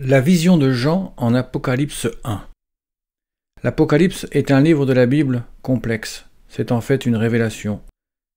La vision de Jean en Apocalypse 1 L'Apocalypse est un livre de la Bible complexe, c'est en fait une révélation,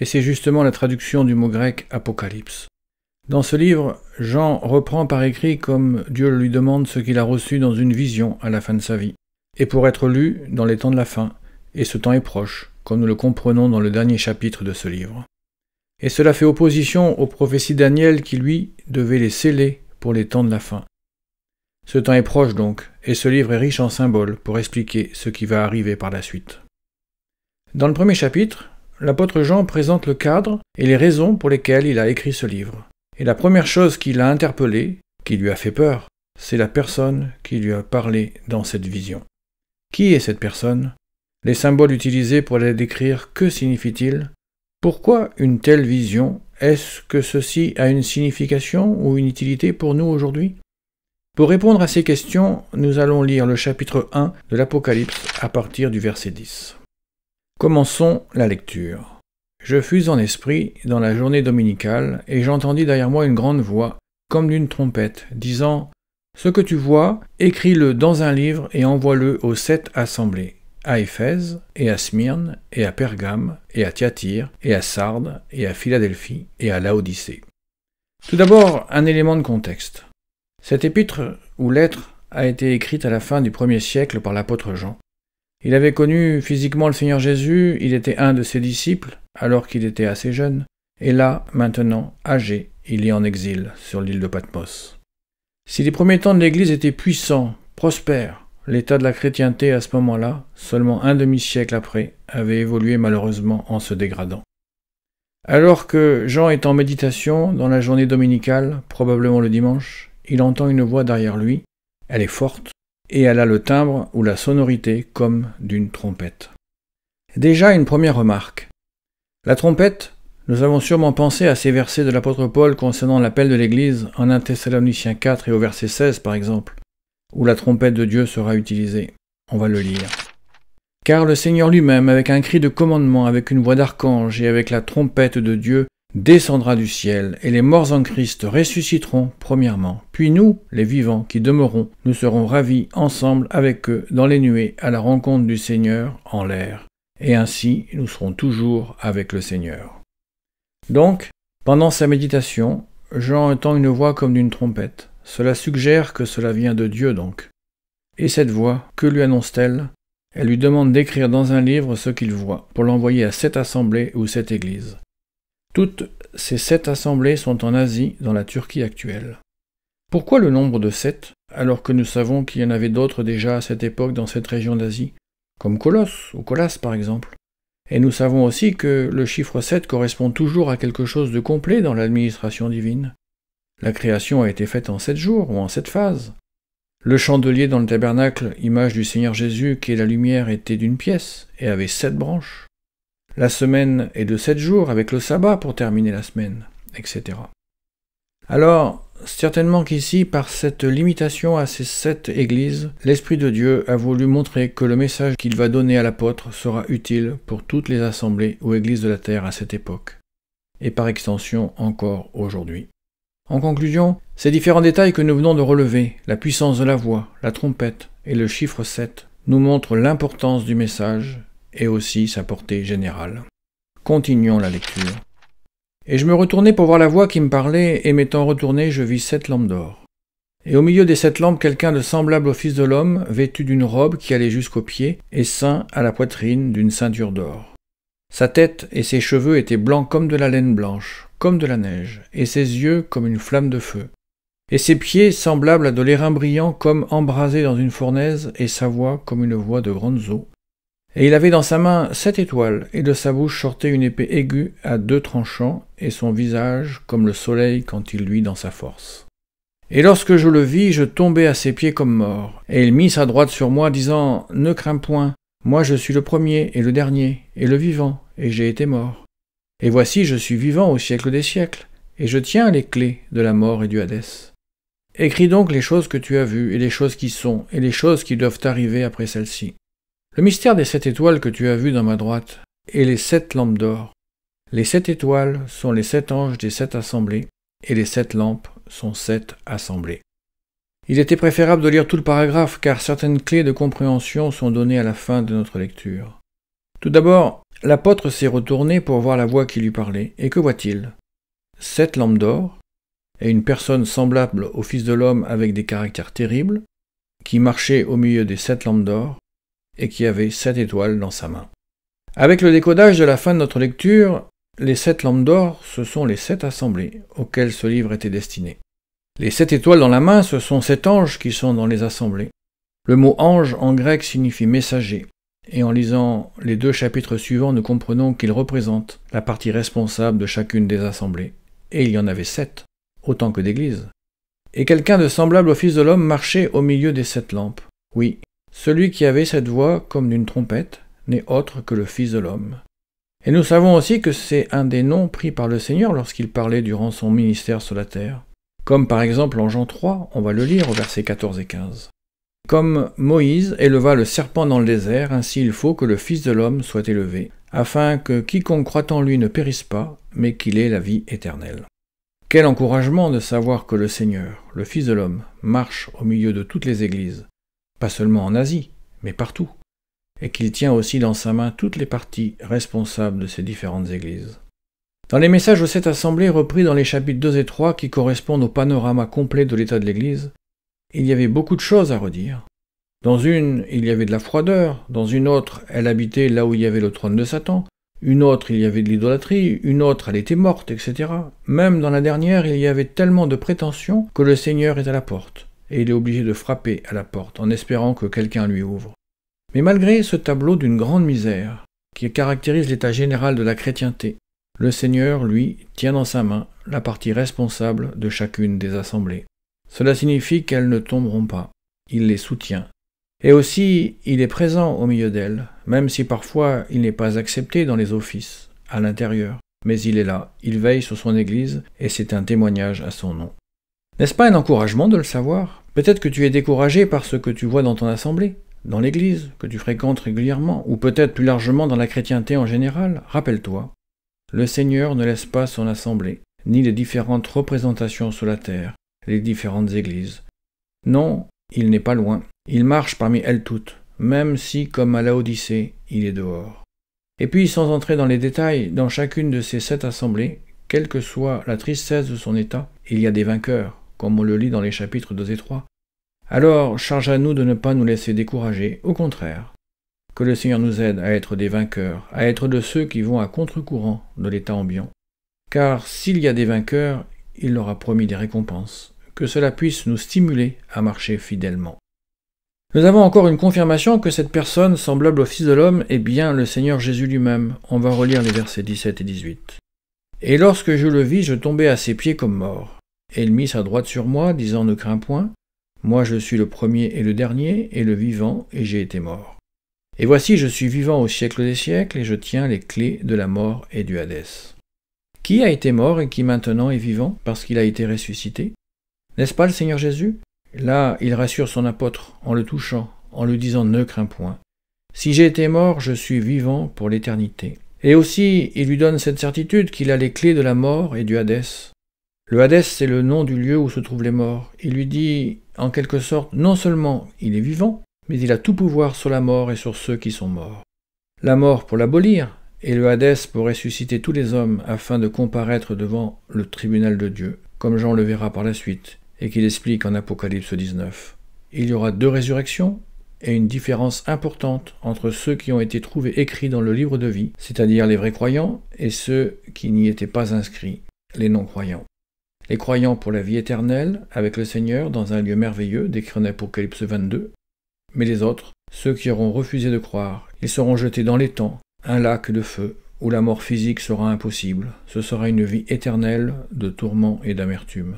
et c'est justement la traduction du mot grec Apocalypse. Dans ce livre, Jean reprend par écrit comme Dieu lui demande ce qu'il a reçu dans une vision à la fin de sa vie, et pour être lu dans les temps de la fin, et ce temps est proche, comme nous le comprenons dans le dernier chapitre de ce livre. Et cela fait opposition aux prophéties d'Aniel qui, lui, devait les sceller pour les temps de la fin ce temps est proche donc, et ce livre est riche en symboles pour expliquer ce qui va arriver par la suite. Dans le premier chapitre, l'apôtre Jean présente le cadre et les raisons pour lesquelles il a écrit ce livre. Et la première chose qui l'a interpellé, qui lui a fait peur, c'est la personne qui lui a parlé dans cette vision. Qui est cette personne Les symboles utilisés pour la décrire, que signifient-ils Pourquoi une telle vision Est-ce que ceci a une signification ou une utilité pour nous aujourd'hui pour répondre à ces questions, nous allons lire le chapitre 1 de l'Apocalypse à partir du verset 10. Commençons la lecture. Je fus en esprit dans la journée dominicale, et j'entendis derrière moi une grande voix, comme d'une trompette, disant Ce que tu vois, écris-le dans un livre et envoie-le aux sept assemblées, à Éphèse, et à Smyrne, et à Pergame, et à Thyatire, et à Sardes, et à Philadelphie, et à Laodicée. Tout d'abord, un élément de contexte. Cette épître ou lettre a été écrite à la fin du premier siècle par l'apôtre Jean. Il avait connu physiquement le Seigneur Jésus, il était un de ses disciples, alors qu'il était assez jeune, et là, maintenant, âgé, il est en exil sur l'île de Patmos. Si les premiers temps de l'Église étaient puissants, prospères, l'état de la chrétienté à ce moment-là, seulement un demi-siècle après, avait évolué malheureusement en se dégradant. Alors que Jean est en méditation dans la journée dominicale, probablement le dimanche, il entend une voix derrière lui, elle est forte, et elle a le timbre ou la sonorité comme d'une trompette. Déjà une première remarque. La trompette, nous avons sûrement pensé à ces versets de l'apôtre Paul concernant l'appel de l'Église en 1 Thessaloniciens 4 et au verset 16 par exemple, où la trompette de Dieu sera utilisée. On va le lire. Car le Seigneur lui-même, avec un cri de commandement, avec une voix d'archange et avec la trompette de Dieu, descendra du ciel, et les morts en Christ ressusciteront premièrement, puis nous, les vivants qui demeurons, nous serons ravis ensemble avec eux dans les nuées à la rencontre du Seigneur en l'air, et ainsi nous serons toujours avec le Seigneur. Donc, pendant sa méditation, Jean entend une voix comme d'une trompette. Cela suggère que cela vient de Dieu donc. Et cette voix, que lui annonce-t-elle Elle lui demande d'écrire dans un livre ce qu'il voit, pour l'envoyer à cette assemblée ou cette église. Toutes ces sept assemblées sont en Asie, dans la Turquie actuelle. Pourquoi le nombre de sept, alors que nous savons qu'il y en avait d'autres déjà à cette époque dans cette région d'Asie, comme Colosse ou Colas par exemple Et nous savons aussi que le chiffre 7 correspond toujours à quelque chose de complet dans l'administration divine. La création a été faite en sept jours ou en sept phases. Le chandelier dans le tabernacle, image du Seigneur Jésus qui est la lumière, était d'une pièce et avait sept branches. La semaine est de sept jours avec le sabbat pour terminer la semaine, etc. Alors, certainement qu'ici, par cette limitation à ces sept églises, l'Esprit de Dieu a voulu montrer que le message qu'il va donner à l'apôtre sera utile pour toutes les assemblées ou églises de la terre à cette époque, et par extension encore aujourd'hui. En conclusion, ces différents détails que nous venons de relever, la puissance de la voix, la trompette et le chiffre 7, nous montrent l'importance du message et aussi sa portée générale. Continuons la lecture. Et je me retournai pour voir la voix qui me parlait, et m'étant retourné, je vis sept lampes d'or. Et au milieu des sept lampes, quelqu'un de semblable au Fils de l'homme, vêtu d'une robe qui allait jusqu'aux pieds, et ceint à la poitrine d'une ceinture d'or. Sa tête et ses cheveux étaient blancs comme de la laine blanche, comme de la neige, et ses yeux comme une flamme de feu. Et ses pieds semblables à de l'airain brillant comme embrasés dans une fournaise, et sa voix comme une voix de grandes eaux. Et il avait dans sa main sept étoiles, et de sa bouche sortait une épée aiguë à deux tranchants, et son visage comme le soleil quand il luit dans sa force. Et lorsque je le vis, je tombai à ses pieds comme mort, et il mit sa droite sur moi, disant Ne crains point, moi je suis le premier et le dernier, et le vivant, et j'ai été mort. Et voici, je suis vivant au siècle des siècles, et je tiens les clés de la mort et du Hadès. Écris donc les choses que tu as vues, et les choses qui sont, et les choses qui doivent arriver après celles-ci. Le mystère des sept étoiles que tu as vues dans ma droite, et les sept lampes d'or. Les sept étoiles sont les sept anges des sept assemblées, et les sept lampes sont sept assemblées. Il était préférable de lire tout le paragraphe car certaines clés de compréhension sont données à la fin de notre lecture. Tout d'abord, l'apôtre s'est retourné pour voir la voix qui lui parlait, et que voit-il Sept lampes d'or, et une personne semblable au Fils de l'homme avec des caractères terribles, qui marchait au milieu des sept lampes d'or, et qui avait sept étoiles dans sa main. Avec le décodage de la fin de notre lecture, les sept lampes d'or, ce sont les sept assemblées auxquelles ce livre était destiné. Les sept étoiles dans la main, ce sont sept anges qui sont dans les assemblées. Le mot ange en grec signifie messager, et en lisant les deux chapitres suivants, nous comprenons qu'il représente la partie responsable de chacune des assemblées, et il y en avait sept, autant que d'églises. Et quelqu'un de semblable au Fils de l'homme marchait au milieu des sept lampes. Oui, celui qui avait cette voix comme d'une trompette n'est autre que le Fils de l'homme. Et nous savons aussi que c'est un des noms pris par le Seigneur lorsqu'il parlait durant son ministère sur la terre, comme par exemple en Jean 3, on va le lire au verset 14 et 15. Comme Moïse éleva le serpent dans le désert, ainsi il faut que le Fils de l'homme soit élevé, afin que quiconque croit en lui ne périsse pas, mais qu'il ait la vie éternelle. Quel encouragement de savoir que le Seigneur, le Fils de l'homme, marche au milieu de toutes les églises, pas seulement en Asie, mais partout, et qu'il tient aussi dans sa main toutes les parties responsables de ces différentes églises. Dans les messages de cette assemblée repris dans les chapitres 2 et 3 qui correspondent au panorama complet de l'état de l'Église, il y avait beaucoup de choses à redire. Dans une, il y avait de la froideur, dans une autre, elle habitait là où il y avait le trône de Satan, une autre, il y avait de l'idolâtrie, une autre, elle était morte, etc. Même dans la dernière, il y avait tellement de prétentions que le Seigneur est à la porte et il est obligé de frapper à la porte en espérant que quelqu'un lui ouvre. Mais malgré ce tableau d'une grande misère, qui caractérise l'état général de la chrétienté, le Seigneur, lui, tient dans sa main la partie responsable de chacune des assemblées. Cela signifie qu'elles ne tomberont pas, il les soutient. Et aussi, il est présent au milieu d'elles, même si parfois il n'est pas accepté dans les offices, à l'intérieur. Mais il est là, il veille sur son Église, et c'est un témoignage à son nom. N'est-ce pas un encouragement de le savoir Peut-être que tu es découragé par ce que tu vois dans ton assemblée, dans l'Église, que tu fréquentes régulièrement, ou peut-être plus largement dans la chrétienté en général. Rappelle-toi, le Seigneur ne laisse pas son assemblée, ni les différentes représentations sur la terre, les différentes églises. Non, il n'est pas loin. Il marche parmi elles toutes, même si, comme à l'Odyssée, il est dehors. Et puis, sans entrer dans les détails, dans chacune de ces sept assemblées, quelle que soit la tristesse de son état, il y a des vainqueurs comme on le lit dans les chapitres 2 et 3. Alors, charge à nous de ne pas nous laisser décourager, au contraire. Que le Seigneur nous aide à être des vainqueurs, à être de ceux qui vont à contre-courant de l'état ambiant. Car s'il y a des vainqueurs, il leur a promis des récompenses. Que cela puisse nous stimuler à marcher fidèlement. Nous avons encore une confirmation que cette personne semblable au Fils de l'homme est bien le Seigneur Jésus lui-même. On va relire les versets 17 et 18. Et lorsque je le vis, je tombai à ses pieds comme mort. Elle mit sa droite sur moi, disant Ne crains point, moi je suis le premier et le dernier, et le vivant, et j'ai été mort. Et voici, je suis vivant au siècle des siècles, et je tiens les clés de la mort et du Hadès. Qui a été mort et qui maintenant est vivant parce qu'il a été ressuscité N'est-ce pas le Seigneur Jésus Là, il rassure son apôtre en le touchant, en lui disant Ne crains point. Si j'ai été mort, je suis vivant pour l'éternité. Et aussi, il lui donne cette certitude qu'il a les clés de la mort et du Hadès. Le Hadès, c'est le nom du lieu où se trouvent les morts. Il lui dit, en quelque sorte, non seulement il est vivant, mais il a tout pouvoir sur la mort et sur ceux qui sont morts. La mort pour l'abolir, et le Hadès pour ressusciter tous les hommes afin de comparaître devant le tribunal de Dieu, comme Jean le verra par la suite, et qu'il explique en Apocalypse 19. Il y aura deux résurrections et une différence importante entre ceux qui ont été trouvés écrits dans le livre de vie, c'est-à-dire les vrais croyants, et ceux qui n'y étaient pas inscrits, les non-croyants les croyants pour la vie éternelle avec le Seigneur dans un lieu merveilleux décrit en Apocalypse 22, mais les autres, ceux qui auront refusé de croire, ils seront jetés dans l'étang, un lac de feu, où la mort physique sera impossible, ce sera une vie éternelle de tourments et d'amertume.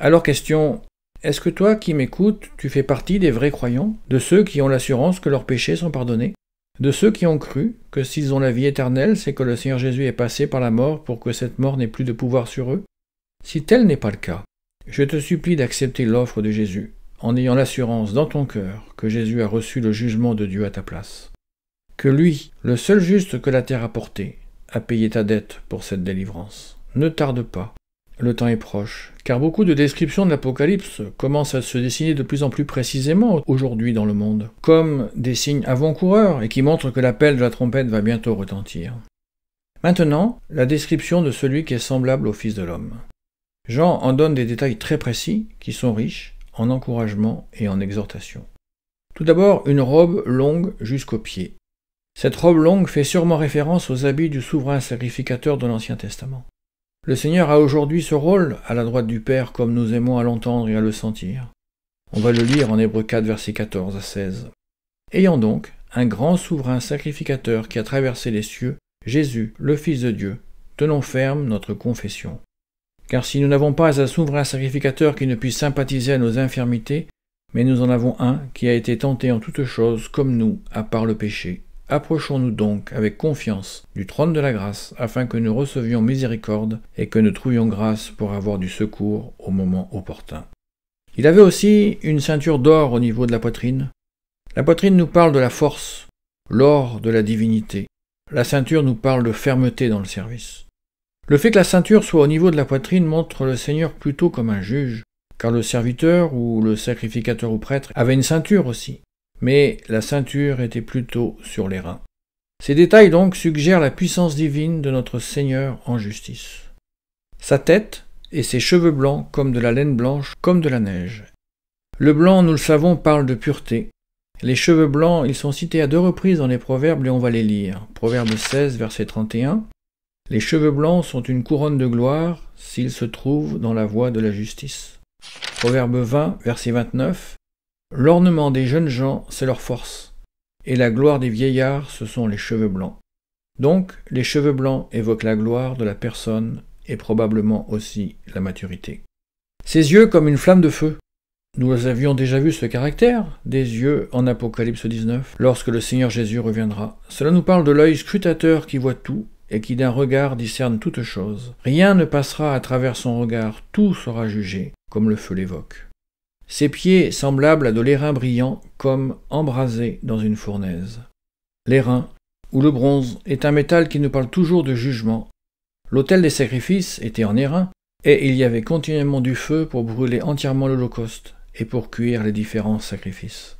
Alors question, est-ce que toi qui m'écoutes, tu fais partie des vrais croyants, de ceux qui ont l'assurance que leurs péchés sont pardonnés de ceux qui ont cru que s'ils ont la vie éternelle, c'est que le Seigneur Jésus est passé par la mort pour que cette mort n'ait plus de pouvoir sur eux si tel n'est pas le cas, je te supplie d'accepter l'offre de Jésus, en ayant l'assurance dans ton cœur que Jésus a reçu le jugement de Dieu à ta place. Que lui, le seul juste que la terre a porté, a payé ta dette pour cette délivrance. Ne tarde pas, le temps est proche, car beaucoup de descriptions de l'Apocalypse commencent à se dessiner de plus en plus précisément aujourd'hui dans le monde, comme des signes avant-coureurs et qui montrent que l'appel de la trompette va bientôt retentir. Maintenant, la description de celui qui est semblable au Fils de l'homme. Jean en donne des détails très précis qui sont riches en encouragement et en exhortation. Tout d'abord, une robe longue jusqu'aux pieds. Cette robe longue fait sûrement référence aux habits du souverain sacrificateur de l'Ancien Testament. Le Seigneur a aujourd'hui ce rôle à la droite du Père comme nous aimons à l'entendre et à le sentir. On va le lire en Hébreu 4, versets 14 à 16. Ayant donc un grand souverain sacrificateur qui a traversé les cieux, Jésus, le Fils de Dieu, tenons ferme notre confession. Car si nous n'avons pas un souverain sacrificateur qui ne puisse sympathiser à nos infirmités, mais nous en avons un qui a été tenté en toutes choses comme nous, à part le péché. Approchons-nous donc avec confiance du trône de la grâce, afin que nous recevions miséricorde et que nous trouvions grâce pour avoir du secours au moment opportun. Il avait aussi une ceinture d'or au niveau de la poitrine. La poitrine nous parle de la force, l'or de la divinité. La ceinture nous parle de fermeté dans le service. Le fait que la ceinture soit au niveau de la poitrine montre le Seigneur plutôt comme un juge, car le serviteur ou le sacrificateur ou prêtre avait une ceinture aussi, mais la ceinture était plutôt sur les reins. Ces détails donc suggèrent la puissance divine de notre Seigneur en justice. Sa tête et ses cheveux blancs comme de la laine blanche, comme de la neige. Le blanc, nous le savons, parle de pureté. Les cheveux blancs, ils sont cités à deux reprises dans les proverbes et on va les lire. Proverbe 16, verset 31 les cheveux blancs sont une couronne de gloire s'ils se trouvent dans la voie de la justice. Proverbe 20, verset 29. L'ornement des jeunes gens, c'est leur force, et la gloire des vieillards, ce sont les cheveux blancs. Donc, les cheveux blancs évoquent la gloire de la personne et probablement aussi la maturité. Ses yeux comme une flamme de feu. Nous avions déjà vu ce caractère des yeux en Apocalypse 19, lorsque le Seigneur Jésus reviendra. Cela nous parle de l'œil scrutateur qui voit tout et qui d'un regard discerne toute chose. Rien ne passera à travers son regard, tout sera jugé, comme le feu l'évoque. Ses pieds semblables à de l'airain brillant, comme embrasés dans une fournaise. L'airain, ou le bronze, est un métal qui nous parle toujours de jugement. L'autel des sacrifices était en airain, et il y avait continuellement du feu pour brûler entièrement l'Holocauste et pour cuire les différents sacrifices.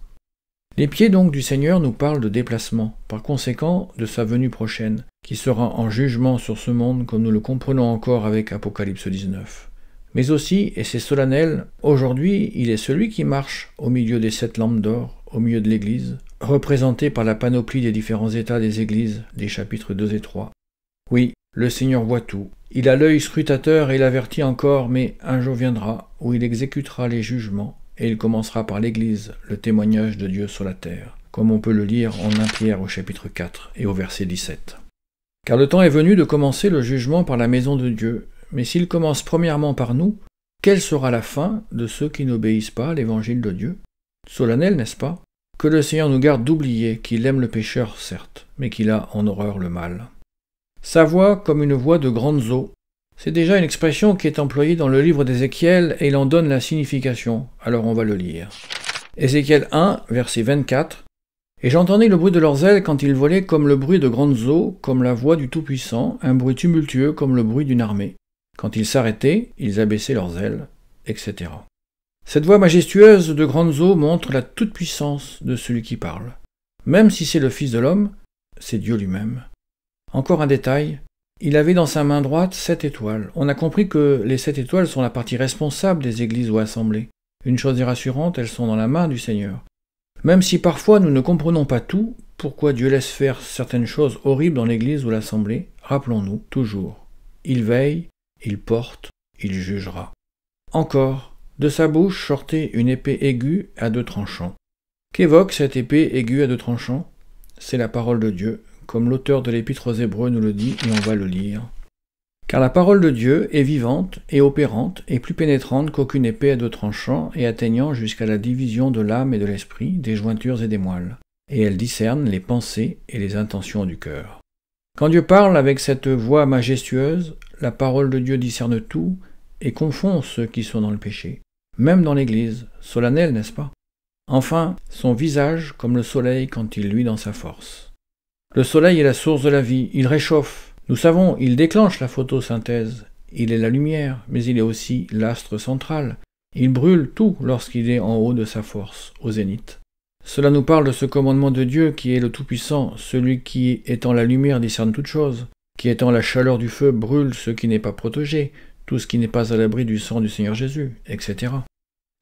Les pieds donc du Seigneur nous parlent de déplacement, par conséquent de sa venue prochaine, qui sera en jugement sur ce monde comme nous le comprenons encore avec Apocalypse 19. Mais aussi, et c'est solennel, aujourd'hui il est celui qui marche au milieu des sept lampes d'or, au milieu de l'Église, représenté par la panoplie des différents états des Églises, des chapitres 2 et 3. Oui, le Seigneur voit tout. Il a l'œil scrutateur et l'avertit encore, mais un jour viendra où il exécutera les jugements et il commencera par l'Église, le témoignage de Dieu sur la terre, comme on peut le lire en 1 Pierre au chapitre 4 et au verset 17. Car le temps est venu de commencer le jugement par la maison de Dieu, mais s'il commence premièrement par nous, quelle sera la fin de ceux qui n'obéissent pas à l'évangile de Dieu Solennel, n'est-ce pas Que le Seigneur nous garde d'oublier qu'il aime le pécheur, certes, mais qu'il a en horreur le mal. Sa voix comme une voix de grandes eaux, c'est déjà une expression qui est employée dans le livre d'Ézéchiel et il en donne la signification, alors on va le lire. Ézéchiel 1, verset 24. Et j'entendais le bruit de leurs ailes quand ils volaient comme le bruit de grandes eaux, comme la voix du Tout-Puissant, un bruit tumultueux comme le bruit d'une armée. Quand ils s'arrêtaient, ils abaissaient leurs ailes, etc. Cette voix majestueuse de grandes eaux montre la toute-puissance de celui qui parle. Même si c'est le Fils de l'homme, c'est Dieu lui-même. Encore un détail, il avait dans sa main droite sept étoiles. On a compris que les sept étoiles sont la partie responsable des églises ou assemblées. Une chose est rassurante, elles sont dans la main du Seigneur. Même si parfois nous ne comprenons pas tout, pourquoi Dieu laisse faire certaines choses horribles dans l'église ou l'assemblée, rappelons-nous toujours. Il veille, il porte, il jugera. Encore, de sa bouche sortait une épée aiguë à deux tranchants. Qu'évoque cette épée aiguë à deux tranchants C'est la parole de Dieu comme l'auteur de l'Épître aux Hébreux nous le dit, et on va le lire. Car la parole de Dieu est vivante et opérante et plus pénétrante qu'aucune épée à deux tranchants et atteignant jusqu'à la division de l'âme et de l'esprit, des jointures et des moelles. Et elle discerne les pensées et les intentions du cœur. Quand Dieu parle avec cette voix majestueuse, la parole de Dieu discerne tout et confond ceux qui sont dans le péché, même dans l'Église, solennelle, n'est-ce pas Enfin, son visage comme le soleil quand il luit dans sa force. Le soleil est la source de la vie, il réchauffe. Nous savons, il déclenche la photosynthèse. Il est la lumière, mais il est aussi l'astre central. Il brûle tout lorsqu'il est en haut de sa force, au zénith. Cela nous parle de ce commandement de Dieu qui est le Tout-Puissant, celui qui, étant la lumière, discerne toutes choses, qui, étant la chaleur du feu, brûle ce qui n'est pas protégé, tout ce qui n'est pas à l'abri du sang du Seigneur Jésus, etc.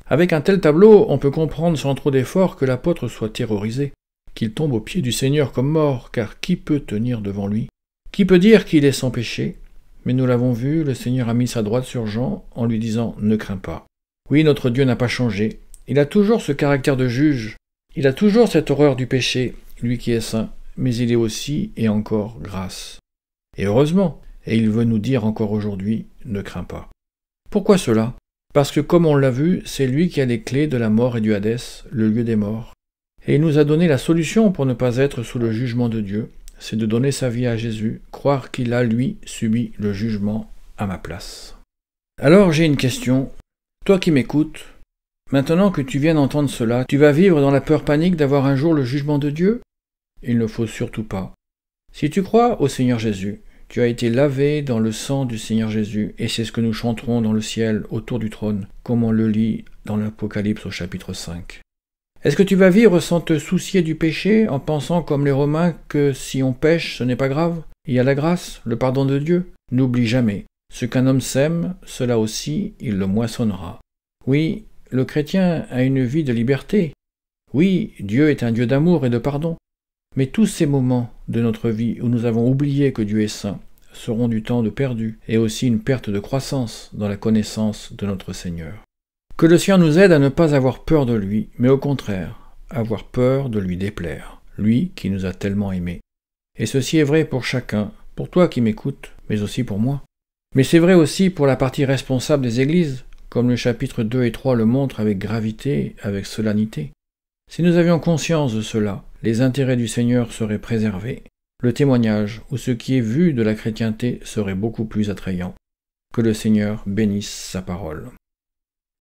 Avec un tel tableau, on peut comprendre sans trop d'effort que l'apôtre soit terrorisé qu'il tombe aux pieds du Seigneur comme mort, car qui peut tenir devant lui Qui peut dire qu'il est sans péché Mais nous l'avons vu, le Seigneur a mis sa droite sur Jean en lui disant Ne crains pas. Oui, notre Dieu n'a pas changé. Il a toujours ce caractère de juge. Il a toujours cette horreur du péché, lui qui est saint, mais il est aussi et encore grâce. Et heureusement, et il veut nous dire encore aujourd'hui Ne crains pas. Pourquoi cela Parce que comme on l'a vu, c'est lui qui a les clés de la mort et du Hadès, le lieu des morts. Et il nous a donné la solution pour ne pas être sous le jugement de Dieu, c'est de donner sa vie à Jésus, croire qu'il a, lui, subi le jugement à ma place. Alors j'ai une question. Toi qui m'écoutes, maintenant que tu viens d'entendre cela, tu vas vivre dans la peur panique d'avoir un jour le jugement de Dieu Il ne faut surtout pas. Si tu crois au Seigneur Jésus, tu as été lavé dans le sang du Seigneur Jésus, et c'est ce que nous chanterons dans le ciel autour du trône, comme on le lit dans l'Apocalypse au chapitre 5. Est-ce que tu vas vivre sans te soucier du péché, en pensant comme les Romains que si on pêche, ce n'est pas grave Il y a la grâce, le pardon de Dieu N'oublie jamais, ce qu'un homme sème, cela aussi il le moissonnera. Oui, le chrétien a une vie de liberté. Oui, Dieu est un Dieu d'amour et de pardon. Mais tous ces moments de notre vie où nous avons oublié que Dieu est saint seront du temps de perdu et aussi une perte de croissance dans la connaissance de notre Seigneur. Que le Seigneur nous aide à ne pas avoir peur de lui, mais au contraire, avoir peur de lui déplaire, lui qui nous a tellement aimés. Et ceci est vrai pour chacun, pour toi qui m'écoutes, mais aussi pour moi. Mais c'est vrai aussi pour la partie responsable des Églises, comme le chapitre 2 et 3 le montrent avec gravité, avec solennité. Si nous avions conscience de cela, les intérêts du Seigneur seraient préservés, le témoignage ou ce qui est vu de la chrétienté serait beaucoup plus attrayant. Que le Seigneur bénisse sa parole.